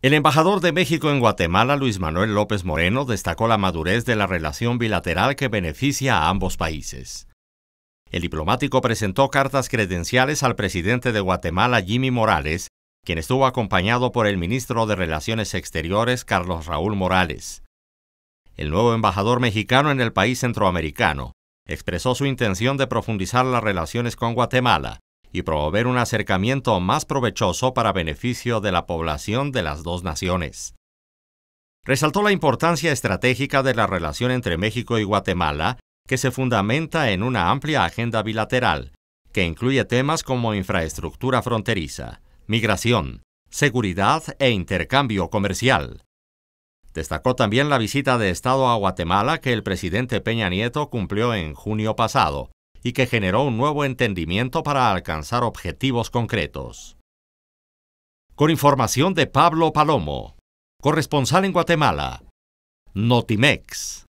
El embajador de México en Guatemala, Luis Manuel López Moreno, destacó la madurez de la relación bilateral que beneficia a ambos países. El diplomático presentó cartas credenciales al presidente de Guatemala, Jimmy Morales, quien estuvo acompañado por el ministro de Relaciones Exteriores, Carlos Raúl Morales. El nuevo embajador mexicano en el país centroamericano expresó su intención de profundizar las relaciones con Guatemala y promover un acercamiento más provechoso para beneficio de la población de las dos naciones. Resaltó la importancia estratégica de la relación entre México y Guatemala, que se fundamenta en una amplia agenda bilateral, que incluye temas como infraestructura fronteriza, migración, seguridad e intercambio comercial. Destacó también la visita de Estado a Guatemala que el presidente Peña Nieto cumplió en junio pasado, y que generó un nuevo entendimiento para alcanzar objetivos concretos. Con información de Pablo Palomo, corresponsal en Guatemala, Notimex.